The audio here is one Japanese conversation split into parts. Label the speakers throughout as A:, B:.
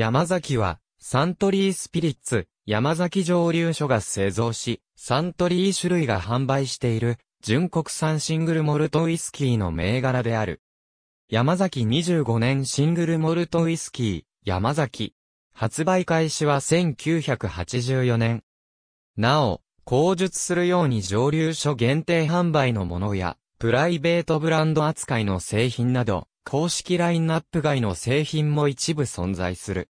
A: 山崎は、サントリース
B: ピリッツ、山崎蒸留所が製造し、サントリー種類が販売している、純国産シングルモルトウイスキーの銘柄である。山崎25年シングルモルトウイスキー、山崎。発売開始は1984年。なお、口述するように蒸留所限定販売のものや、プライベートブランド扱いの製品など、公式ラインナップ外の製品も一部存在する。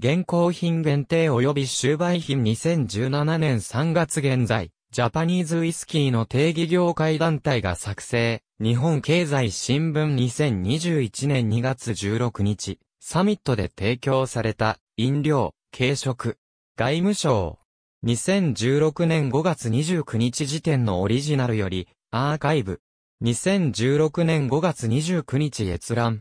B: 現行品限定及び終売品2017年3月現在、ジャパニーズウイスキーの定義業界団体が作成、日本経済新聞2021年2月16日、サミットで提供された、飲料、軽食、外務省。2016年5月29日時点のオリジナルより、アーカイブ、2016年5月29日閲覧。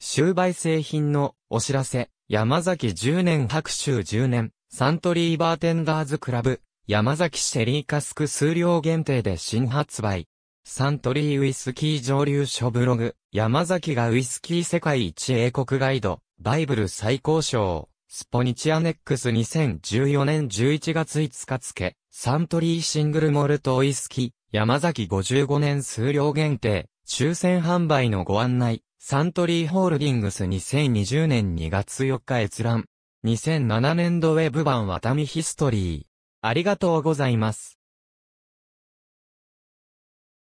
B: 終売製品のお知らせ、山崎10年白州10年、サントリーバーテンダーズクラブ、山崎シェリーカスク数量限定で新発売。サントリーウイスキー蒸留所ブログ、山崎がウイスキー世界一英国ガイド、バイブル最高賞、スポニチアネックス2014年11月5日付、サントリーシングルモルトウイスキー、山崎55年数量限定、抽選販売のご案内、サントリーホールディングス2020年2月4日閲覧。2007年度ウェ
A: ブ版ワタミヒストリー。ありがとうございます。